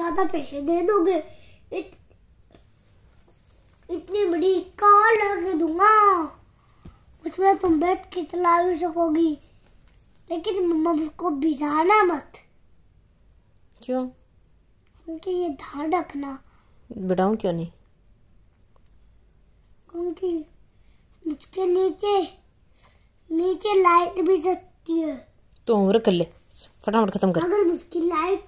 ज्यादा पैसे दे दोगे इत, इतनी बड़ी कार लगा दूंगा उसमें तुम बैठ के चला भी सकोगी लेकिन मम्मा उसको बिजाना मत क्यों क्योंकि ये धार रखना बिड़ाऊ क्यों नहीं क्योंकि मुझके नीचे नीचे लाइट भी सकती है तो होमवर्क कर ले फटाफट खत्म कर अगर मुझकी लाइट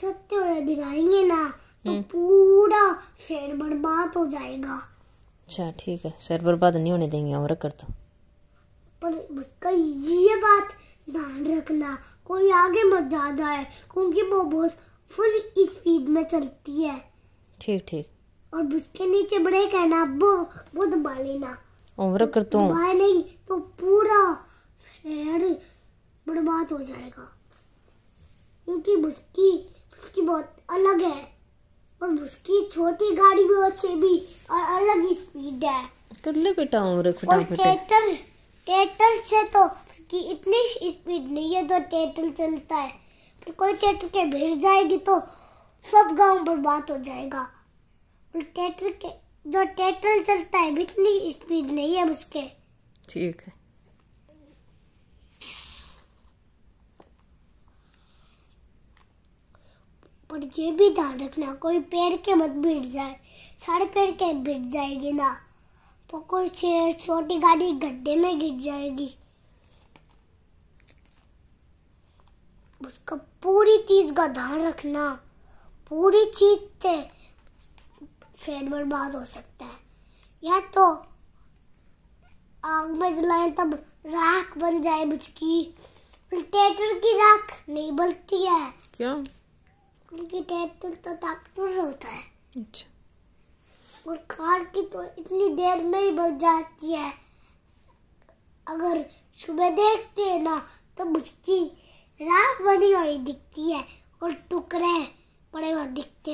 सत्य गिराएंगे ना तो हम्म। पूरा शहर बर्बाद हो जाएगा अच्छा ठीक है शहर बर्बाद नहीं होने देंगे हम रख तो पर उसका इजी बात ध्यान रखना कोई आगे मत जा जाए क्योंकि वो बहुत फुल स्पीड में चलती है ठीक ठीक और उसके नीचे ब्रेक है ना वो वो दबा लेना ओवर करता हूँ दबाए नहीं तो पूरा शहर बर्बाद हो जाएगा क्योंकि उसकी उसकी बहुत अलग है और उसकी छोटी गाड़ी भी अच्छी भी और अलग ही स्पीड है कर ले बेटा उम्र टेटर टेटर से तो उसकी इतनी स्पीड नहीं है जो टेटर चलता है पर कोई टेटर के भिड़ जाएगी तो सब गांव बर्बाद हो जाएगा और टेटर के जो टेटर चलता है इतनी स्पीड नहीं है उसके ठीक है और ये भी ध्यान रखना कोई पेड़ के मत बिट जाए सारे पेड़ के बिट जाएगी ना तो कोई छोटी गाड़ी गड्ढे में गिर जाएगी उसका पूरी चीज का ध्यान रखना पूरी चीज से शेर बर्बाद हो सकता है या तो आग में जलाए तब राख बन जाए बिजकी टेटर की राख नहीं बनती है क्यों क्योंकि टैटू तो ताकतवर होता है अच्छा और कार की तो इतनी देर में ही बच जाती है अगर सुबह देखते हैं ना तो उसकी राख बनी हुई दिखती है और टुकड़े पड़े हुए दिखते हैं